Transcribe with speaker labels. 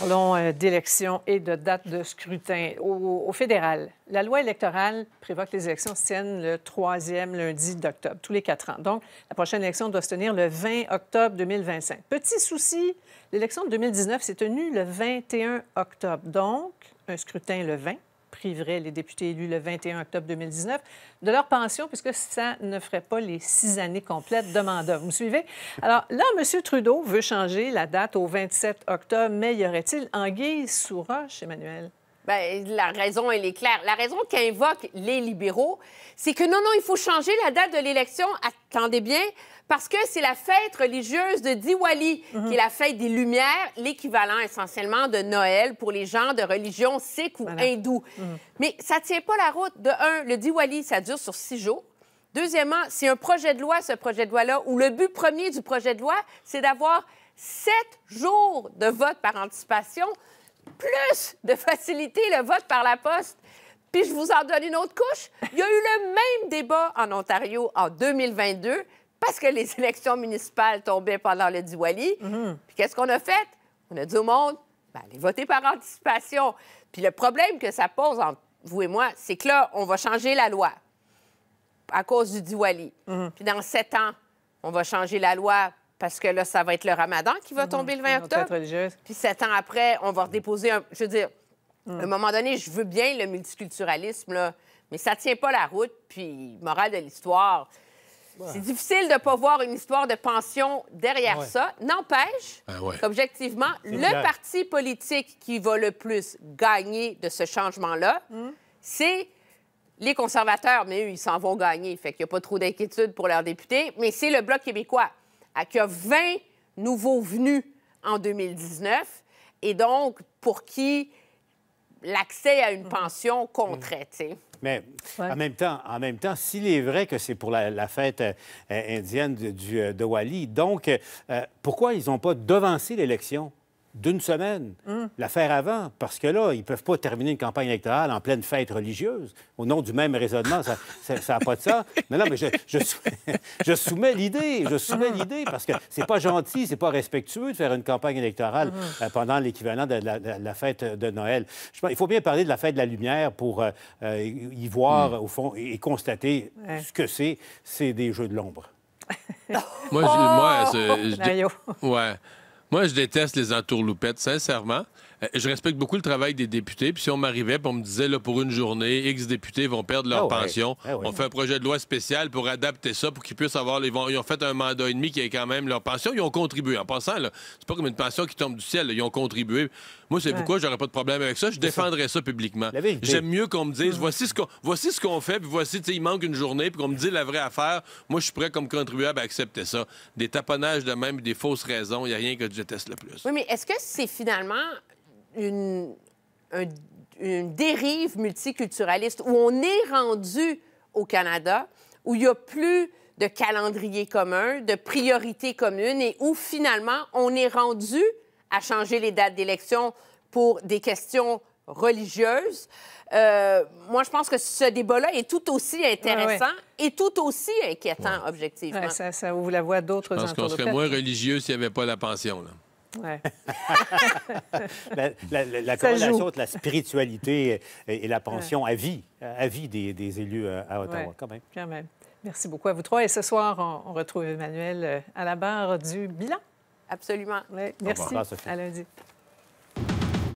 Speaker 1: Parlons euh, d'élections et de dates de scrutin. Au, fédéral, la loi électorale prévoit que les élections se tiennent le troisième lundi d'octobre, tous les quatre ans. Donc, la prochaine élection doit se tenir le 20 octobre 2025. Petit souci, l'élection de 2019 s'est tenue le 21 octobre. Donc, un scrutin le 20, priverait les députés élus le 21 octobre 2019 de leur pension puisque ça ne ferait pas les six années complètes de mandat. Vous me suivez? Alors là, M. Trudeau veut changer la date au 27 octobre, mais y aurait-il anguille sous roche, Emmanuel?
Speaker 2: Ben, la raison, elle est claire. La raison qu'invoquent les libéraux, c'est que non, non, il faut changer la date de l'élection. Attendez bien, parce que c'est la fête religieuse de Diwali, qui est la fête des Lumières, l'équivalent essentiellement de Noël pour les gens de religion sikh ou hindoue. Mhm. Mais ça tient pas la route. De un, le Diwali, ça dure sur six jours. Deuxièmement, c'est un projet de loi, ce projet de loi-là, où le but premier du projet de loi, c'est d'avoir sept jours de vote par anticipation plus de faciliter le vote par la poste. Puis je vous en donne une autre couche. Il y a eu le même débat en Ontario en 2022 parce que les élections municipales tombaient pendant le Diwali. Mhm. Puis qu'est-ce qu'on a fait? On a dit au monde, ben, allez voter par anticipation. Puis le problème que ça pose entre vous et moi, c'est que là, on va changer la loi à cause du Diwali. Mhm. Puis dans sept ans, on va changer la loi parce que là, ça va être le ramadan qui va mhm, tomber le 20 octobre. Puis sept ans après, on va redéposer un. Je veux dire, mm. à un moment donné, je veux bien le multiculturalisme, mais ça tient pas la route. Puis, morale de l'histoire, c'est difficile de ne pas voir une histoire de pension derrière ça. N'empêche ben objectivement, le parti politique qui va le plus gagner de ce changement-là, mm. c'est les conservateurs, mais eux, ils s'en vont gagner. Fait qu'il n'y a pas trop d'inquiétude pour leurs députés, mais c'est le Bloc québécois il y a 20 nouveaux venus en 2019 et donc pour qui l'accès à une mm. pension mm. compterait,
Speaker 3: Mais en, même temps, en même temps, s'il est vrai que c'est pour la, fête euh, indienne du, euh, de Wali, donc euh, pourquoi ils n'ont pas devancé l'élection? d'une semaine, mm. l'affaire la faire avant, parce que là, ils ne peuvent pas terminer une campagne électorale en pleine fête religieuse. Au nom du même raisonnement, ça n'a ça, pas de sens. Mais non, mais je, je, soumets l'idée, je soumets mm. l'idée, parce que c'est pas gentil, c'est pas respectueux de faire une campagne électorale mm. euh, pendant l'équivalent de la, fête de Noël. il faut bien parler de la fête de la lumière pour euh, y voir, au fond, et, constater ce que c'est. C'est des jeux de l'ombre. Oh! moi, je, moi,
Speaker 4: je, ouais. Moi, je déteste les entourloupettes, sincèrement. Euh, je respecte beaucoup le travail des députés. Puis si on m'arrivait, on me disait, là, pour une journée, X députés vont perdre leur ah pension. Ah on fait un projet de loi spécial pour adapter ça, pour qu'ils puissent avoir. Ils ont fait un mandat et demi qui est quand même leur pension. Ils ont contribué. En passant, c'est pas comme une pension qui tombe du ciel. Ils ont contribué. Moi, c'est pourquoi j'aurais pas de problème avec ça. Je défendrais ça, publiquement. J'aime mieux qu'on me dise, voici ce qu'on voici fait, puis voici, tu sais, il manque une journée, puis qu'on me dise la vraie affaire. Moi, je suis prêt comme contribuable à accepter ça. Des taponnages de même, des fausses raisons, il n'y a rien que je déteste le plus.
Speaker 2: Oui, mais est-ce que c'est finalement une, dérive multiculturaliste où on est rendu au Canada, où il n'y a plus de calendrier commun, de priorité commune et où finalement on est rendu à changer les dates d'élection pour des questions religieuses. Euh, moi, je pense que ce débat-là est tout aussi ah, intéressant et tout aussi inquiétant,
Speaker 1: objectivement. Ça, ça, ouvre la voie d'autres
Speaker 2: Je pense qu'on serait moins
Speaker 4: religieux s'il n'y avait pas la pension. Là.
Speaker 1: Ouais.
Speaker 3: la,
Speaker 4: corrélation entre la spiritualité et, la pension
Speaker 3: à vie, à vie des, élus euh, à Ottawa, quand,
Speaker 1: même. Merci beaucoup à vous trois. Et ce soir, on, retrouve Emmanuel euh, à la barre du bilan. Absolument. merci.